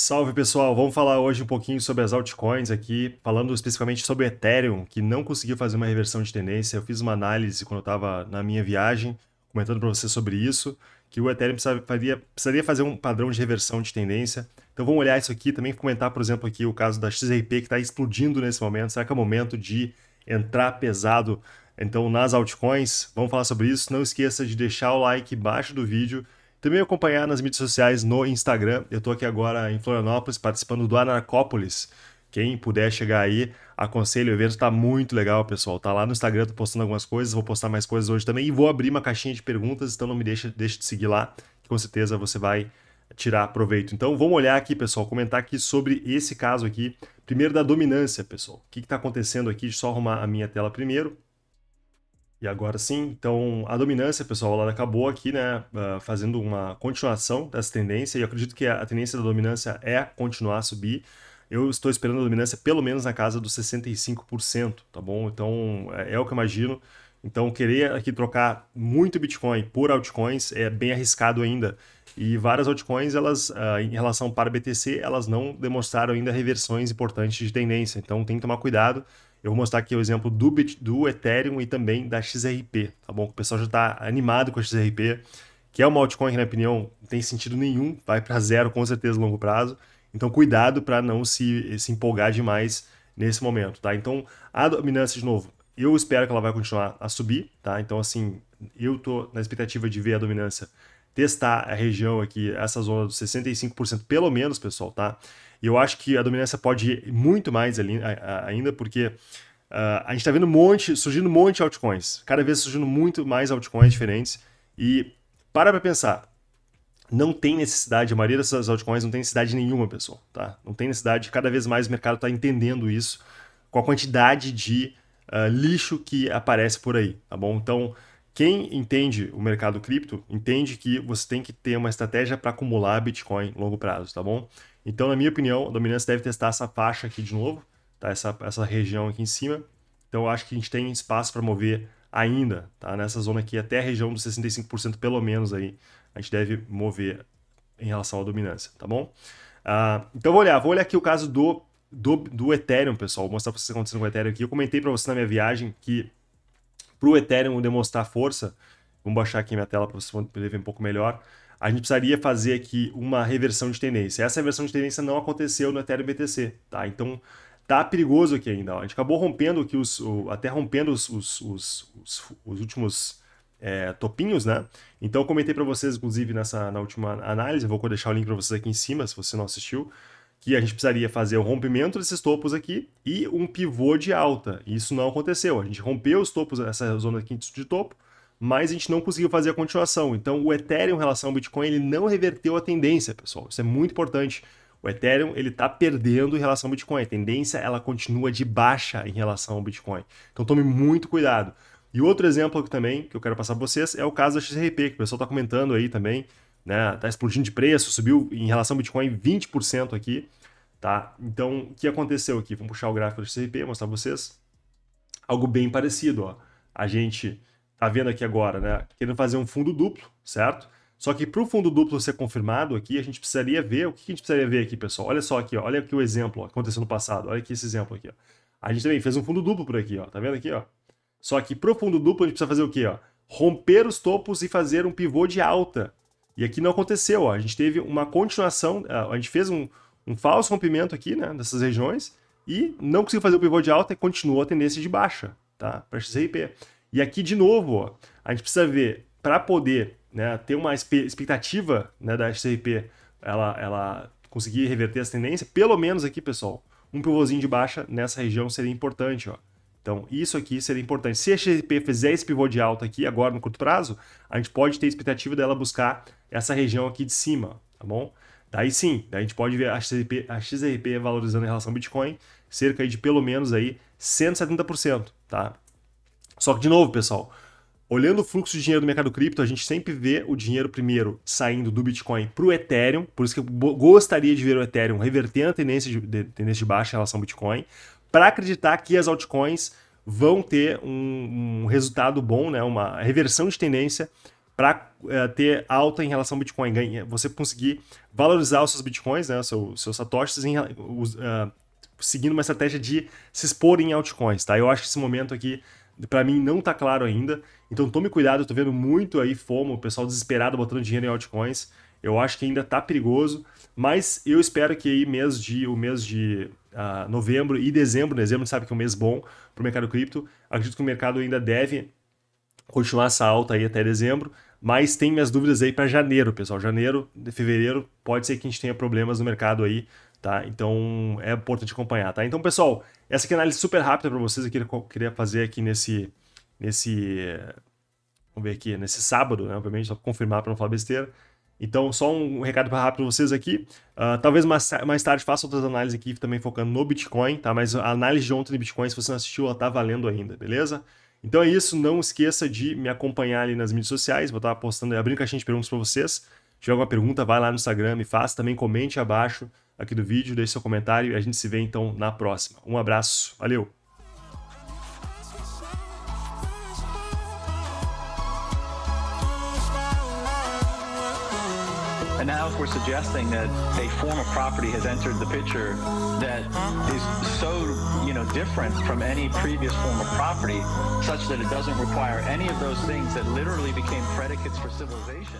Salve pessoal, vamos falar hoje um pouquinho sobre as altcoins aqui, falando especificamente sobre o Ethereum, que não conseguiu fazer uma reversão de tendência. Eu fiz uma análise quando eu estava na minha viagem, comentando para você sobre isso, que o Ethereum precisaria, precisaria fazer um padrão de reversão de tendência. Então vamos olhar isso aqui, também comentar, por exemplo, aqui o caso da XRP que está explodindo nesse momento. Será que é o momento de entrar pesado então nas altcoins? Vamos falar sobre isso. Não esqueça de deixar o like embaixo do vídeo também acompanhar nas mídias sociais no Instagram. Eu estou aqui agora em Florianópolis participando do Anarcópolis. Quem puder chegar aí, aconselho. O evento está muito legal, pessoal. Tá lá no Instagram, estou postando algumas coisas, vou postar mais coisas hoje também. E vou abrir uma caixinha de perguntas, então não me deixe deixa de seguir lá, que com certeza você vai tirar proveito. Então vamos olhar aqui, pessoal, comentar aqui sobre esse caso aqui. Primeiro da dominância, pessoal. O que está acontecendo aqui? Deixa eu só arrumar a minha tela primeiro. E agora sim, então a dominância, pessoal, ela acabou aqui, né, ah, fazendo uma continuação dessa tendência, e eu acredito que a tendência da dominância é continuar a subir. Eu estou esperando a dominância pelo menos na casa dos 65%, tá bom? Então é, é o que eu imagino. Então querer aqui trocar muito Bitcoin por altcoins é bem arriscado ainda. E várias altcoins, elas, ah, em relação para BTC, elas não demonstraram ainda reversões importantes de tendência. Então tem que tomar cuidado. Eu vou mostrar aqui o exemplo do, do Ethereum e também da XRP, tá bom? O pessoal já está animado com a XRP, que é uma altcoin que, na minha opinião, não tem sentido nenhum, vai para zero com certeza a longo prazo. Então, cuidado para não se, se empolgar demais nesse momento, tá? Então, a dominância, de novo, eu espero que ela vai continuar a subir, tá? Então, assim, eu estou na expectativa de ver a dominância testar a região aqui, essa zona dos 65% pelo menos, pessoal, tá? E eu acho que a dominância pode ir muito mais ali, a, a, ainda, porque uh, a gente está vendo um monte, surgindo um monte de altcoins, cada vez surgindo muito mais altcoins diferentes. E para pra pensar, não tem necessidade, a maioria dessas altcoins não tem necessidade nenhuma, pessoal, tá? Não tem necessidade, cada vez mais o mercado está entendendo isso com a quantidade de uh, lixo que aparece por aí, tá bom? Então, quem entende o mercado cripto entende que você tem que ter uma estratégia para acumular Bitcoin longo prazo, tá bom? Então, na minha opinião, a dominância deve testar essa faixa aqui de novo, tá? Essa, essa região aqui em cima. Então, eu acho que a gente tem espaço para mover ainda, tá? Nessa zona aqui, até a região dos 65% pelo menos aí, a gente deve mover em relação à dominância, tá bom? Uh, então, vou olhar. Vou olhar aqui o caso do, do, do Ethereum, pessoal. Vou mostrar para vocês o que está acontecendo com o Ethereum aqui. Eu comentei para vocês na minha viagem que para o Ethereum demonstrar força, vamos baixar aqui minha tela para vocês poderem ver um pouco melhor, a gente precisaria fazer aqui uma reversão de tendência. Essa reversão de tendência não aconteceu no Ethereum BTC, tá? Então tá perigoso aqui ainda. Ó. A gente acabou rompendo aqui os, o, até rompendo os, os, os, os últimos é, topinhos, né? Então eu comentei para vocês, inclusive, nessa na última análise, vou deixar o link para vocês aqui em cima, se você não assistiu que a gente precisaria fazer é o rompimento desses topos aqui e um pivô de alta. Isso não aconteceu. A gente rompeu os topos, essa zona aqui de topo, mas a gente não conseguiu fazer a continuação. Então, o Ethereum em relação ao Bitcoin, ele não reverteu a tendência, pessoal. Isso é muito importante. O Ethereum, ele está perdendo em relação ao Bitcoin. A tendência, ela continua de baixa em relação ao Bitcoin. Então, tome muito cuidado. E outro exemplo também que eu quero passar para vocês é o caso da XRP, que o pessoal está comentando aí também né? Tá explodindo de preço, subiu em relação ao Bitcoin 20% aqui, tá? Então, o que aconteceu aqui? Vamos puxar o gráfico do XRP, mostrar para vocês algo bem parecido, ó. A gente tá vendo aqui agora, né? Querendo fazer um fundo duplo, certo? Só que para o fundo duplo ser confirmado aqui, a gente precisaria ver, o que a gente precisaria ver aqui, pessoal? Olha só aqui, ó, olha aqui o exemplo que aconteceu no passado, olha aqui esse exemplo aqui. Ó. A gente também fez um fundo duplo por aqui, ó, tá vendo aqui? Ó? Só que para o fundo duplo a gente precisa fazer o quê? Ó? Romper os topos e fazer um pivô de alta, e aqui não aconteceu, ó. a gente teve uma continuação, a gente fez um, um falso rompimento aqui, né, nessas regiões, e não conseguiu fazer o pivô de alta e continuou a tendência de baixa, tá, para XRP. E aqui, de novo, ó, a gente precisa ver, para poder né, ter uma expectativa né, da XRP, ela, ela conseguir reverter essa tendência, pelo menos aqui, pessoal, um pivôzinho de baixa nessa região seria importante, ó. Então, isso aqui seria importante. Se a XRP fizer esse pivô de alta aqui agora no curto prazo, a gente pode ter expectativa dela buscar essa região aqui de cima, tá bom? Daí sim, daí a gente pode ver a XRP, a XRP valorizando em relação ao Bitcoin cerca de pelo menos aí 170%, tá? Só que de novo, pessoal, olhando o fluxo de dinheiro do mercado cripto, a gente sempre vê o dinheiro primeiro saindo do Bitcoin para o Ethereum, por isso que eu gostaria de ver o Ethereum reverter a tendência de, de, tendência de baixa em relação ao Bitcoin para acreditar que as altcoins vão ter um, um, resultado bom, né? uma reversão de tendência para eh, ter alta em relação ao Bitcoin, ganha, você conseguir valorizar os seus Bitcoins, né? seus satoshis, em, uh, seguindo uma estratégia de se expor em altcoins, tá? Eu acho que esse momento aqui, para mim, não está claro ainda. Então tome cuidado, Estou vendo muito aí FOMO, o pessoal desesperado botando dinheiro em altcoins. Eu acho que ainda está perigoso. Mas eu espero que aí mês de, o mês de uh, novembro e dezembro, dezembro a gente sabe que é um mês bom para o mercado cripto. Acredito que o mercado ainda deve continuar essa alta aí até dezembro, mas tem minhas dúvidas aí para janeiro, pessoal. Janeiro, fevereiro, pode ser que a gente tenha problemas no mercado aí, tá? Então é importante acompanhar, tá? Então, pessoal, essa aqui é análise super rápida para vocês eu queria fazer aqui nesse nesse vamos ver aqui, nesse sábado, né? Obviamente, só para confirmar para não falar besteira. Então, só um recado rápido para vocês aqui. Uh, talvez mais, mais tarde faça outras análises aqui também focando no Bitcoin, tá? Mas a análise de ontem de Bitcoin, se você não assistiu, ela tá valendo ainda, beleza? Então é isso, não esqueça de me acompanhar ali nas mídias sociais, vou estar tá postando, abrindo caixinha de perguntas para vocês. Se tiver alguma pergunta, vai lá no Instagram, me faça, também comente abaixo aqui do vídeo, deixe seu comentário e a gente se vê então na próxima. Um abraço, valeu! we're suggesting that a form of property has entered the picture that is so, you know, different from any previous form of property, such that it doesn't require any of those things that literally became predicates for civilization.